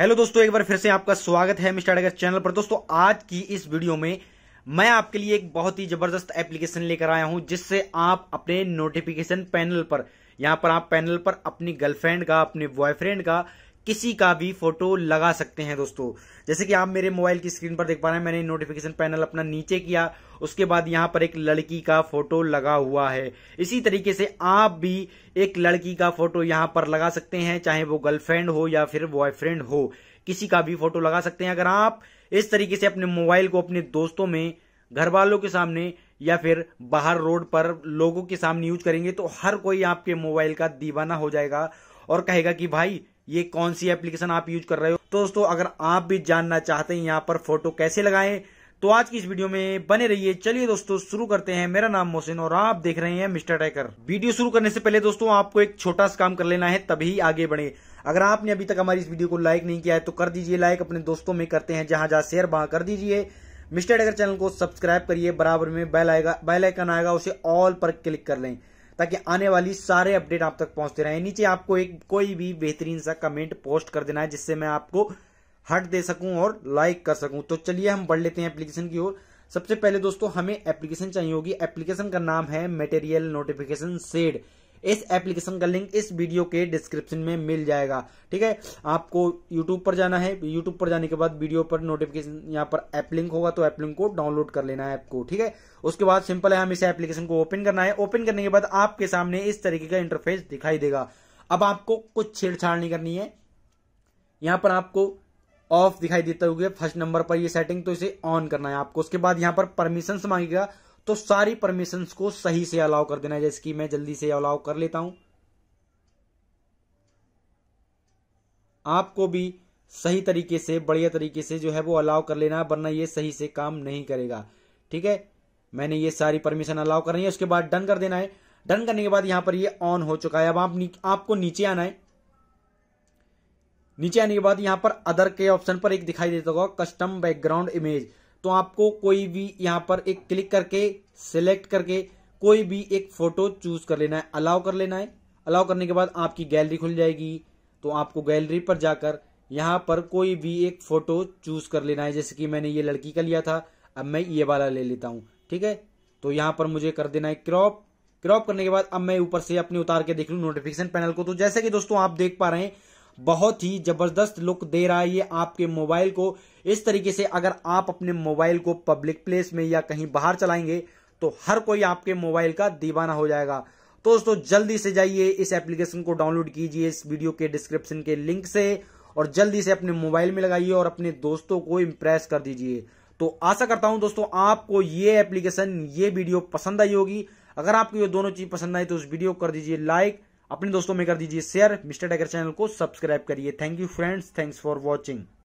hello दोस्तों एक बार फिर से आपका स्वागत है मिस्टर टाइगर चैनल पर दोस्तों आज की इस वीडियो में मैं आपके लिए एक बहुत ही जबरदस्त एप्लीकेशन लेकर आया हूं जिससे आप अपने नोटिफिकेशन पैनल पर यहां पर आप पैनल पर अपनी गर्लफ्रेंड का अपने बॉयफ्रेंड का किसी का भी फोटो लगा सकते हैं दोस्तों जैसे कि आप मेरे मोबाइल की स्क्रीन पर देख पा रहे हैं मैंने नोटिफिकेशन पैनल अपना नीचे किया उसके बाद यहाँ पर एक लड़की का फोटो लगा हुआ है इसी तरीके से आप भी एक लड़की का फोटो यहाँ पर लगा सकते हैं चाहे वो गर्लफ्रेंड हो या फिर बॉयफ्रेंड हो किसी का भी फोटो लगा सकते हैं अगर आप इस तरीके से अपने मोबाइल को अपने दोस्तों में घर वालों के सामने या फिर बाहर रोड पर लोगों के सामने यूज करेंगे तो हर कोई आपके मोबाइल का दीवाना हो जाएगा और कहेगा कि भाई ये कौन सी एप्लीकेशन आप यूज कर रहे हो तो दोस्तों अगर आप भी जानना चाहते हैं यहाँ पर फोटो कैसे लगाएं तो आज की इस वीडियो में बने रहिए चलिए दोस्तों शुरू करते हैं मेरा नाम मोहसिन और आप देख रहे हैं मिस्टर टैकर वीडियो शुरू करने से पहले दोस्तों आपको एक छोटा सा काम कर लेना है तभी आगे बढ़े अगर आपने अभी तक हमारी इस वीडियो को लाइक नहीं किया है तो कर दीजिए लाइक अपने दोस्तों में करते हैं जहां जहां शेयर वहां कर दीजिए मिस्टर टैकर चैनल को सब्सक्राइब करिए बराबर में बेल आएगा बेल आइकन आएगा उसे ऑल पर क्लिक कर लें ताकि आने वाली सारे अपडेट आप तक पहुंचते रहे नीचे आपको एक कोई भी बेहतरीन सा कमेंट पोस्ट कर देना है जिससे मैं आपको हट दे सकूं और लाइक कर सकूं तो चलिए हम बढ़ लेते हैं एप्लीकेशन की ओर सबसे पहले दोस्तों हमें एप्लीकेशन चाहिए होगी एप्लीकेशन का नाम है मेटेरियल नोटिफिकेशन सेड इस एप्लीकेशन का लिंक इस वीडियो के डिस्क्रिप्शन में मिल जाएगा ठीक है आपको यूट्यूब पर जाना है यूट्यूब पर जाने के बाद वीडियो पर नोटिफिकेशन यहाँ पर एप लिंक होगा तो एप लिंक को डाउनलोड कर लेना है ऐप को ठीक है उसके बाद सिंपल है हम इस एप्लीकेशन को ओपन करना है ओपन करने के बाद आपके सामने इस तरीके का इंटरफेस दिखाई देगा अब आपको कुछ छेड़छाड़ नहीं करनी है यहाँ पर आपको ऑफ दिखाई देते हुए फर्स्ट नंबर पर ये सेटिंग तो इसे ऑन करना है आपको उसके बाद यहाँ पर परमिशंस मांगेगा तो सारी परमिशंस को सही से अलाउ कर देना है जैसे कि मैं जल्दी से अलाउ कर लेता हूं आपको भी सही तरीके से बढ़िया तरीके से जो है वो अलाउ कर लेना है वरना ये सही से काम नहीं करेगा ठीक है मैंने ये सारी परमिशन अलाउ करनी है उसके बाद डन कर देना है डन करने के बाद यहां पर ये ऑन हो चुका है अब आप नी, आपको नीचे आना है नीचे आने के बाद यहाँ पर अदर के ऑप्शन पर एक दिखाई देता होगा कस्टम बैकग्राउंड इमेज तो आपको कोई भी यहाँ पर एक क्लिक करके सिलेक्ट करके कोई भी एक फोटो चूज कर लेना है अलाउ कर लेना है अलाउ करने के बाद आपकी गैलरी खुल जाएगी तो आपको गैलरी पर जाकर यहाँ पर कोई भी एक फोटो चूज कर लेना है जैसे कि मैंने ये लड़की का लिया था अब मैं ये वाला ले लेता हूँ ठीक है तो यहाँ पर मुझे कर देना है क्रॉप क्रॉप करने के बाद अब मैं ऊपर से अपने उतार के देख लू नोटिफिकेशन पैनल को तो जैसे कि दोस्तों आप देख पा रहे हैं बहुत ही जबरदस्त लुक दे रहा है ये आपके मोबाइल को इस तरीके से अगर आप अपने मोबाइल को पब्लिक प्लेस में या कहीं बाहर चलाएंगे तो हर कोई आपके मोबाइल का दीवाना हो जाएगा तो दोस्तों जल्दी से जाइए इस एप्लीकेशन को डाउनलोड कीजिए इस वीडियो के डिस्क्रिप्शन के लिंक से और जल्दी से अपने मोबाइल में लगाइए और अपने दोस्तों को इम्प्रेस कर दीजिए तो आशा करता हूं दोस्तों आपको ये एप्लीकेशन ये वीडियो पसंद आई होगी अगर आपको ये दोनों चीज पसंद आई तो उस वीडियो कर दीजिए लाइक अपने दोस्तों में कर दीजिए शेयर मिस्टर टाइगर चैनल को सब्सक्राइब करिए thank you friends thanks for watching